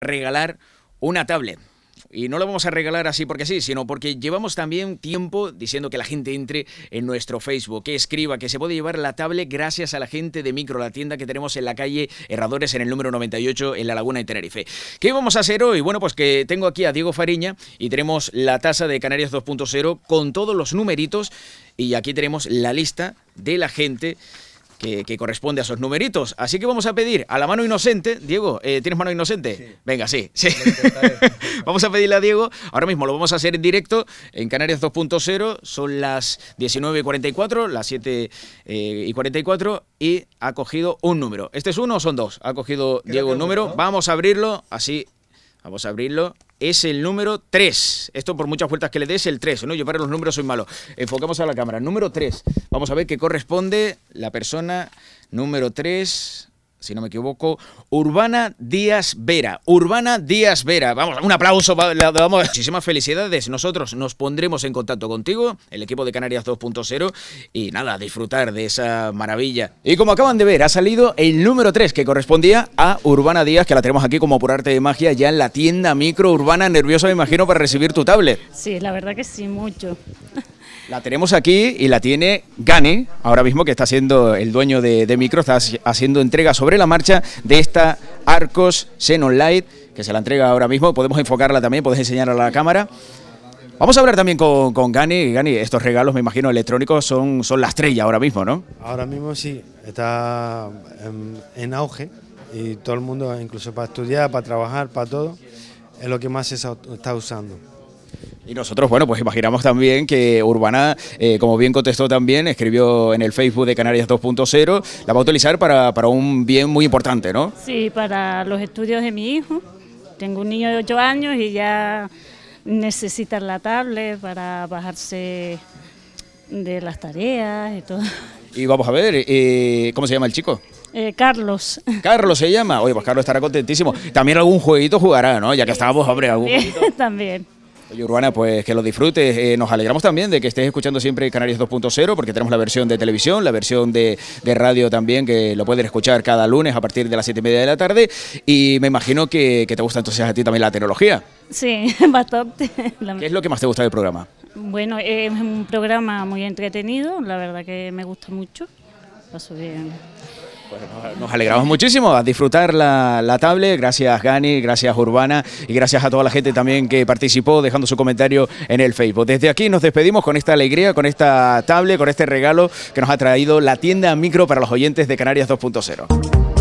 regalar una tablet. Y no la vamos a regalar así porque sí, sino porque llevamos también tiempo diciendo que la gente entre en nuestro Facebook, que escriba, que se puede llevar la tablet gracias a la gente de Micro, la tienda que tenemos en la calle Herradores en el número 98 en la Laguna de Tenerife. ¿Qué vamos a hacer hoy? Bueno, pues que tengo aquí a Diego Fariña y tenemos la tasa de Canarias 2.0 con todos los numeritos y aquí tenemos la lista de la gente que, corresponde a esos numeritos. Así que vamos a pedir a la mano inocente, Diego, eh, ¿tienes mano inocente? Venga, sí, sí. vamos a pedirle a Diego, ahora mismo lo vamos a hacer en directo en Canarias 2.0, son las 19.44, las 7 eh, y 44 y ha cogido un número. ¿Este es uno o son dos? Ha cogido Diego un número, vamos a abrirlo, así Vamos a abrirlo. Es el número 3. Esto por muchas vueltas que le des, el 3. ¿no? Yo para los números soy malo. Enfocamos a la cámara. Número 3. Vamos a ver qué corresponde la persona número 3 si no me equivoco, Urbana Díaz Vera. Urbana Díaz Vera. Vamos, un aplauso, muchísimas felicidades. Nosotros nos pondremos en contacto contigo, el equipo de Canarias 2.0, y nada, disfrutar de esa maravilla. Y como acaban de ver, ha salido el número 3 que correspondía a Urbana Díaz, que la tenemos aquí como por arte de magia ya en la tienda micro urbana nerviosa, me imagino, para recibir tu tablet. Sí, la verdad que sí, mucho. La tenemos aquí y la tiene Gani, ahora mismo que está siendo el dueño de, Micro, está haciendo entrega sobre la marcha de esta Arcos Xenon Light, que se la entrega ahora mismo. Podemos enfocarla también, podés enseñarla a la cámara. Vamos a hablar también con, con Gani. Gani, estos regalos, me imagino, electrónicos son, son la estrella ahora mismo, ¿no? Ahora mismo sí, está en, auge y todo el mundo, incluso para estudiar, para trabajar, para todo, es lo que más está usando. Y nosotros, bueno, pues imaginamos también que Urbana, eh, como bien contestó también, escribió en el Facebook de Canarias 2.0, la va a utilizar para, un bien muy importante, ¿no? Sí, para los estudios de mi hijo. Tengo un niño de 8 años y ya necesita la tablet para bajarse de las tareas y todo. Y vamos a ver, eh, ¿cómo se llama el chico? Eh, Carlos. Carlos se llama. Oye, pues Carlos estará contentísimo. También algún jueguito jugará, ¿no? Ya que estábamos, hombre, algún. Jueguito. También. Oye, Urbana, pues que lo disfrutes. Eh, nos alegramos también de que estés escuchando siempre Canarias 2.0, porque tenemos la versión de televisión, la versión de, radio también, que lo puedes escuchar cada lunes a partir de las 7 y media de la tarde. Y me imagino que, te gusta entonces a ti también la tecnología. Sí, bastante. ¿Qué es lo que más te gusta del programa? Bueno, es un programa muy entretenido, la verdad que me gusta mucho. Paso bien. Pues nos, alegramos muchísimo a disfrutar la, la tablet. Gracias Gani, gracias Urbana y gracias a toda la gente también que participó dejando su comentario en el Facebook. Desde aquí nos despedimos con esta alegría, con esta tablet, con este regalo que nos ha traído la tienda micro para los oyentes de Canarias 2.0.